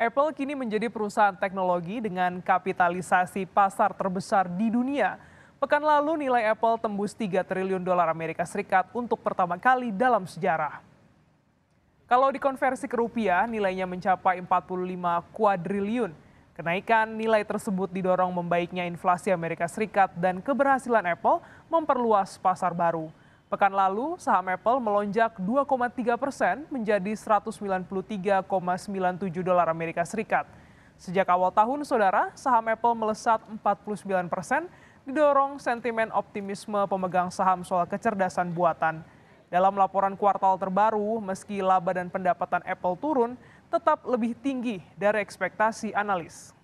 Apple kini menjadi perusahaan teknologi dengan kapitalisasi pasar terbesar di dunia. Pekan lalu nilai Apple tembus 3 triliun dolar Amerika Serikat untuk pertama kali dalam sejarah. Kalau dikonversi ke rupiah, nilainya mencapai 45 kuadriliun. Kenaikan nilai tersebut didorong membaiknya inflasi Amerika Serikat dan keberhasilan Apple memperluas pasar baru. Pekan lalu, saham Apple melonjak 2,3 persen menjadi 193,97 dolar Amerika Serikat. Sejak awal tahun, saudara, saham Apple melesat 49 persen, didorong sentimen optimisme pemegang saham soal kecerdasan buatan. Dalam laporan kuartal terbaru, meski laba dan pendapatan Apple turun, tetap lebih tinggi dari ekspektasi analis.